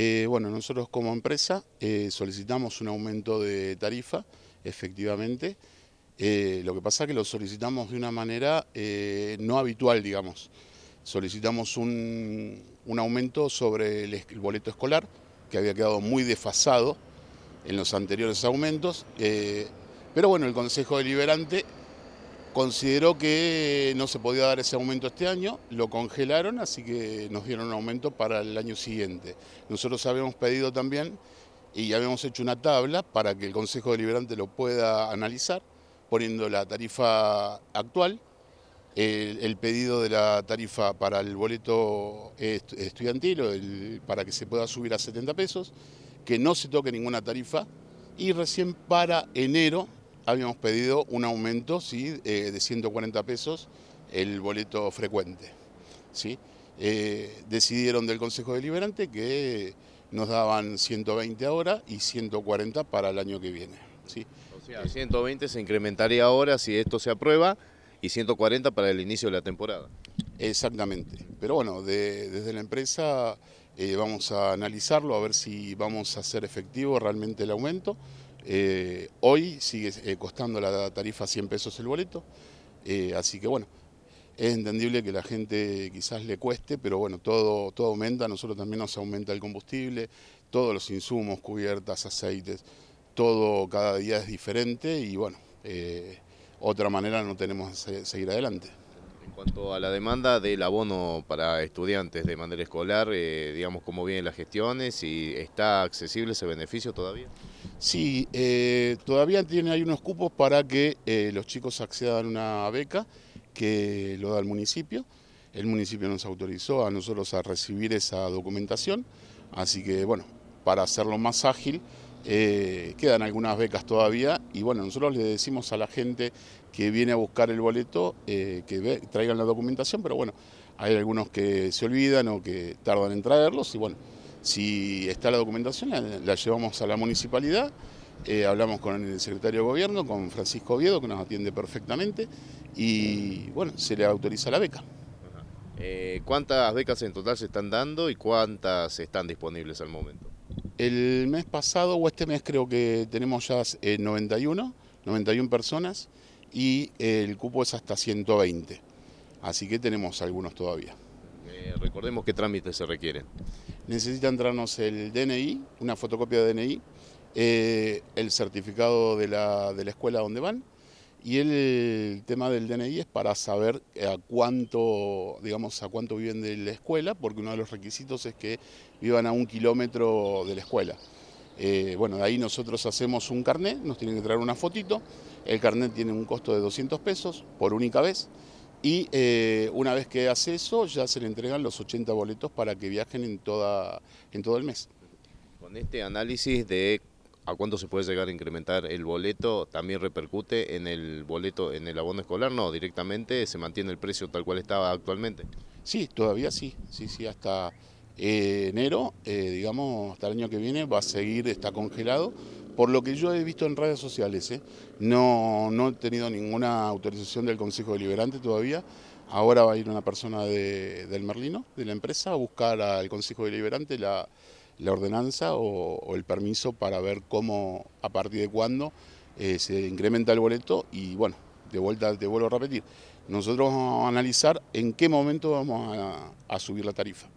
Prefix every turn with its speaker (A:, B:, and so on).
A: Eh, bueno, nosotros como empresa eh, solicitamos un aumento de tarifa, efectivamente. Eh, lo que pasa es que lo solicitamos de una manera no habitual, digamos. Solicitamos un, aumento sobre el, el, boleto escolar, que había quedado muy desfasado en los anteriores aumentos. pero bueno, el Consejo Deliberante consideró que no se podía dar ese aumento este año, lo congelaron, así que nos dieron un aumento para el año siguiente. Nosotros habíamos pedido también y habíamos hecho una tabla para que el Consejo Deliberante lo pueda analizar, poniendo la tarifa actual, el, pedido de la tarifa para el boleto estudiantil, para que se pueda subir a 70 pesos, que no se toque ninguna tarifa, y recién para enero habíamos pedido un aumento sí, eh, de 140 pesos el boleto frecuente. ¿sí? Eh, decidieron del Consejo Deliberante que nos daban 120 ahora y 140 para el año que viene. ¿sí?
B: O sea, 120 se incrementaría ahora si esto se aprueba y 140 para el inicio de la temporada.
A: Exactamente, pero bueno, desde la empresa eh, vamos a analizarlo, a ver si vamos a hacer efectivo realmente el aumento. Eh, hoy sigue eh, costando la tarifa 100 pesos el boleto, eh, así que bueno, es entendible que la gente quizás le cueste, pero bueno, todo, todo aumenta, nosotros también nos aumenta el combustible, todos los insumos, cubiertas, aceites, todo cada día es diferente y bueno, otra manera no tenemos que seguir adelante
B: cuanto a la demanda del abono para estudiantes de manera escolar, eh, digamos, cómo vienen las gestiones
A: y está accesible ese beneficio todavía? Sí, eh, todavía tiene, hay unos cupos para que eh, los chicos accedan a una beca que lo da el municipio. El municipio nos autorizó a nosotros a recibir esa documentación, así que bueno, para hacerlo más ágil, eh, quedan algunas becas todavía y bueno, nosotros le decimos a la gente que viene a buscar el boleto eh, que traigan la documentación, pero bueno, hay algunos que se olvidan o que tardan en traerlos y bueno, si está la documentación la, llevamos a la municipalidad, eh, hablamos con el secretario de gobierno, con Francisco Oviedo, que nos atiende perfectamente y bueno, se le autoriza la
B: beca. ¿Cuántas becas en total se están dando y cuántas están disponibles
A: al momento? El mes pasado o este mes creo que tenemos ya 91, eh, 91 personas y eh, el cupo es hasta 120. Así que tenemos algunos todavía.
B: Eh, recordemos qué trámites se requieren.
A: Necesitan entrarnos el DNI, una fotocopia de DNI, el certificado de la escuela donde van, y el tema del DNI es para saber eh, a cuánto, digamos, a cuánto viven de la escuela, porque uno de los requisitos es que vivan a un kilómetro de la escuela. Eh, bueno, de ahí nosotros hacemos un carnet, nos tienen que traer una fotito. El carnet tiene un costo de 200 pesos por única vez. Y eh, una vez que hace eso, ya se le entregan los 80 boletos para que viajen en, toda, en todo el mes.
B: Con este análisis de a cuánto se puede llegar a incrementar el boleto, también repercute en el boleto, en el abono escolar, no, directamente se mantiene el precio tal cual
A: estaba actualmente. Sí, todavía sí, sí, sí, hasta eh, enero, eh, digamos, hasta el año que viene va a seguir, está congelado, por lo que yo he visto en redes sociales, eh, no, he tenido ninguna autorización del Consejo Deliberante todavía, ahora va a ir una persona del Merlino, de la empresa, a buscar al Consejo Deliberante la la ordenanza o, el permiso para ver cómo, a partir de cuándo eh, se incrementa el boleto y bueno, de vuelta te vuelvo a repetir, nosotros vamos a analizar en qué momento vamos a subir la tarifa.